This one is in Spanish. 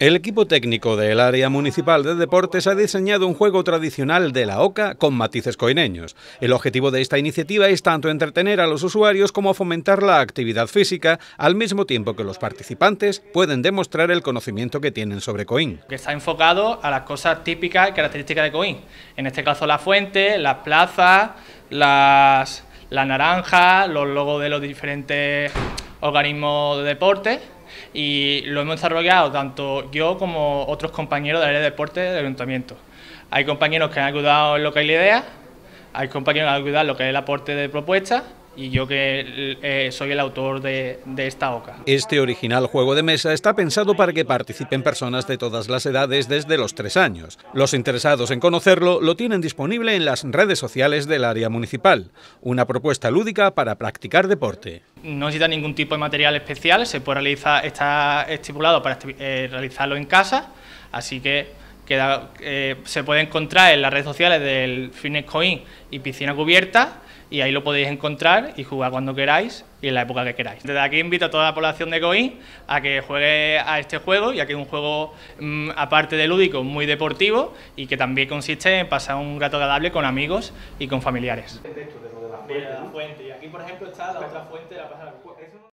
El equipo técnico del área municipal de deportes ha diseñado un juego tradicional de la OCA con matices coineños. El objetivo de esta iniciativa es tanto entretener a los usuarios como fomentar la actividad física, al mismo tiempo que los participantes pueden demostrar el conocimiento que tienen sobre Coín. Está enfocado a las cosas típicas y características de Coín. En este caso la fuente, las plazas, las, la naranja, los logos de los diferentes ...organismo de deporte y lo hemos desarrollado tanto yo como otros compañeros del área de deporte del ayuntamiento. Hay compañeros que han ayudado en lo que es la idea, hay compañeros que han ayudado en lo que es el aporte de propuestas y yo que eh, soy el autor de, esta OCA. Este original juego de mesa está pensado para que participen personas de todas las edades desde los tres años. Los interesados en conocerlo lo tienen disponible en las redes sociales del área municipal. Una propuesta lúdica para practicar deporte. No necesita ningún tipo de material especial, se puede realizar, está estipulado para eh, realizarlo en casa, así que que eh, se puede encontrar en las redes sociales del Fitness Coin y Piscina Cubierta y ahí lo podéis encontrar y jugar cuando queráis y en la época que queráis. Desde aquí invito a toda la población de COIN a que juegue a este juego, ya que es un juego, mm, aparte de lúdico, muy deportivo y que también consiste en pasar un rato agradable con amigos y con familiares.